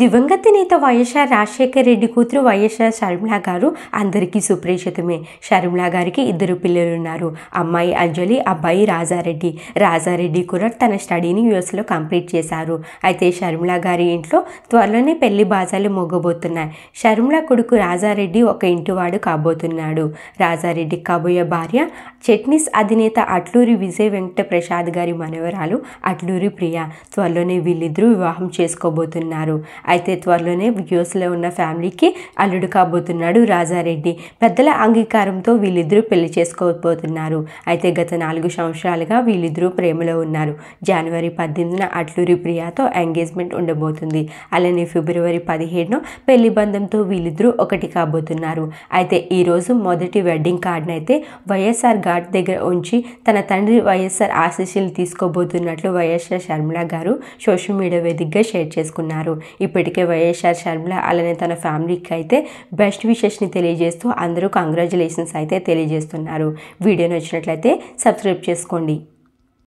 దివంగత నేత వైఎస్ఆర్ రాజశేఖర రెడ్డి కూతురు వైఎస్ఆర్ షర్మిళ గారు అందరికీ సుపరిచితమే షర్మిళ గారికి ఇద్దరు పిల్లలున్నారు అమ్మాయి అంజలి అబ్బాయి రాజారెడ్డి రాజారెడ్డి కూడా తన స్టడీని యుఎస్లో కంప్లీట్ చేశారు అయితే షర్మిళ గారి ఇంట్లో త్వరలోనే పెళ్లి బాజాలు మోగబోతున్నాయి షర్మిళ కొడుకు రాజారెడ్డి ఒక ఇంటివాడు కాబోతున్నాడు రాజారెడ్డి కాబోయే భార్య చట్నీస్ అధినేత అట్లూరి విజయ్ వెంకట ప్రసాద్ గారి మనవరాలు అట్లూరి ప్రియ త్వరలోనే వీళ్ళిద్దరూ వివాహం చేసుకోబోతున్నారు అయితే త్వరలోనే వ్యూస్లో ఉన్న ఫ్యామిలీకి అల్లుడు కాబోతున్నాడు రాజారెడ్డి పెద్దల అంగీకారంతో వీళ్ళిద్దరూ పెళ్లి చేసుకోబోతున్నారు అయితే గత నాలుగు సంవత్సరాలుగా వీళ్ళిద్దరూ ప్రేమలో ఉన్నారు జనవరి పద్దెనిమిదిన అట్లూరి ప్రియాతో ఎంగేజ్మెంట్ ఉండబోతుంది అలానే ఫిబ్రవరి పదిహేడున పెళ్లి బంధంతో వీళ్ళిద్దరూ ఒకటి కాబోతున్నారు అయితే ఈరోజు మొదటి వెడ్డింగ్ కార్డును అయితే వైఎస్ఆర్ ఘాట్ దగ్గర ఉంచి తన తండ్రి వైఎస్ఆర్ ఆశీస్సులు తీసుకోబోతున్నట్లు వైఎస్ఆర్ శర్మల గారు సోషల్ మీడియా వేదికగా షేర్ చేసుకున్నారు ఇప్పటికే వైఎస్ఆర్ షర్మిల అలానే తన ఫ్యామిలీకి అయితే బెస్ట్ విషెస్ని తెలియజేస్తూ అందరూ కంగ్రాచులేషన్స్ అయితే తెలియజేస్తున్నారు వీడియో నచ్చినట్లయితే సబ్స్క్రైబ్ చేసుకోండి